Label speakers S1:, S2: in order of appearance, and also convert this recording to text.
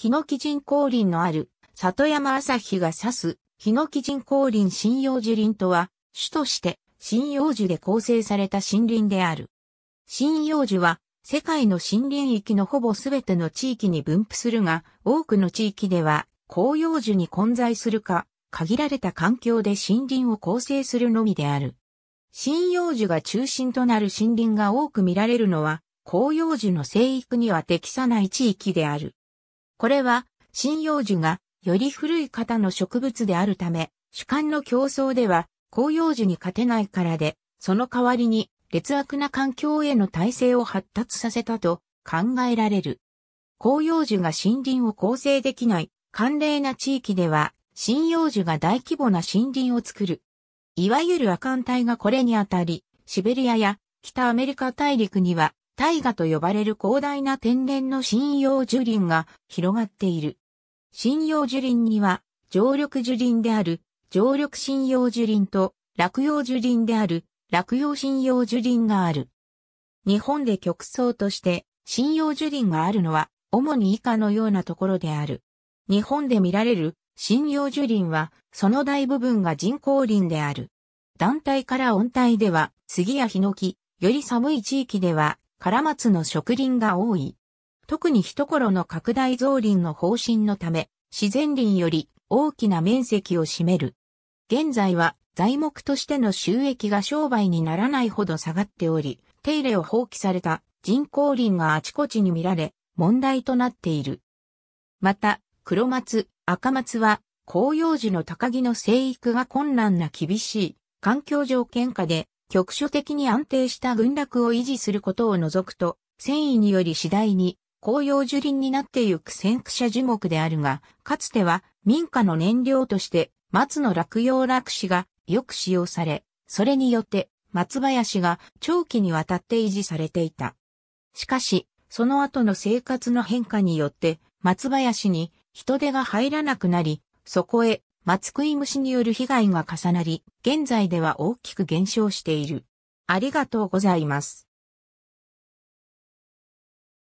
S1: ヒノキ人工林のある、里山朝日が指す、ヒノキ人工林針葉樹林とは、種として、針葉樹で構成された森林である。針葉樹は、世界の森林域のほぼすべての地域に分布するが、多くの地域では、広葉樹に混在するか、限られた環境で森林を構成するのみである。針葉樹が中心となる森林が多く見られるのは、広葉樹の生育には適さない地域である。これは、針葉樹がより古い型の植物であるため、主観の競争では広葉樹に勝てないからで、その代わりに劣悪な環境への耐性を発達させたと考えられる。広葉樹が森林を構成できない寒冷な地域では、針葉樹が大規模な森林を作る。いわゆる亜寒帯がこれにあたり、シベリアや北アメリカ大陸には大河と呼ばれる広大な天然の針葉樹林が広がっている。針葉樹林には、常緑樹林である常緑針葉樹林と落葉樹林である落葉針葉樹林がある。日本で極層として針葉樹林があるのは主に以下のようなところである。日本で見られる針葉樹林はその大部分が人工林である。団体から温帯では杉やヒノキ、より寒い地域では唐松の植林が多い。特に一頃の拡大増林の方針のため、自然林より大きな面積を占める。現在は材木としての収益が商売にならないほど下がっており、手入れを放棄された人工林があちこちに見られ、問題となっている。また、黒松、赤松は、紅葉樹の高木の生育が困難な厳しい環境条件下で局所的に安定した群落を維持することを除くと、繊維により次第に紅葉樹林になってゆく先駆者樹木であるが、かつては民家の燃料として松の落葉落紙がよく使用され、それによって松林が長期にわたって維持されていた。しかし、その後の生活の変化によって松林に人手が入らなくなり、そこへ松食い虫による被害が重なり、現在では大きく減少している。ありがとうございます。